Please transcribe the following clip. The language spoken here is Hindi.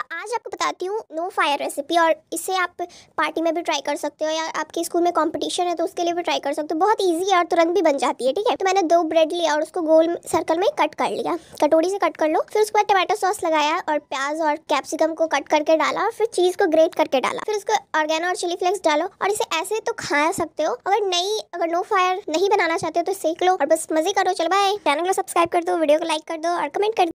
तो आज आपको बताती हूँ नो फायर रेसिपी और इसे आप पार्टी में भी ट्राई कर सकते हो या आपके स्कूल में कंपटीशन है तो उसके लिए भी ट्राई कर सकते हो बहुत ईजी है और तुरंत भी बन जाती है ठीक है तो मैंने दो ब्रेड लिया और उसको गोल सर्कल में कट कर लिया कटोरी से कट कर लो फिर उसके बाद टमाटो सॉस लगाया और प्याज और कैप्सिकम को कट करके डाला और फिर चीज़ को ग्रेट करके डाला फिर उसको ऑर्गेनो और चिली फ्लेक्स डालो और इसे ऐसे तो खा सकते हो अगर नहीं अगर नो फायर नहीं बनाना चाहते हो तो सीख लो और बस मजे करो चलो बाय चैनल को सब्सक्राइब कर दो वीडियो को लाइक कर दो और कमेंट कर दो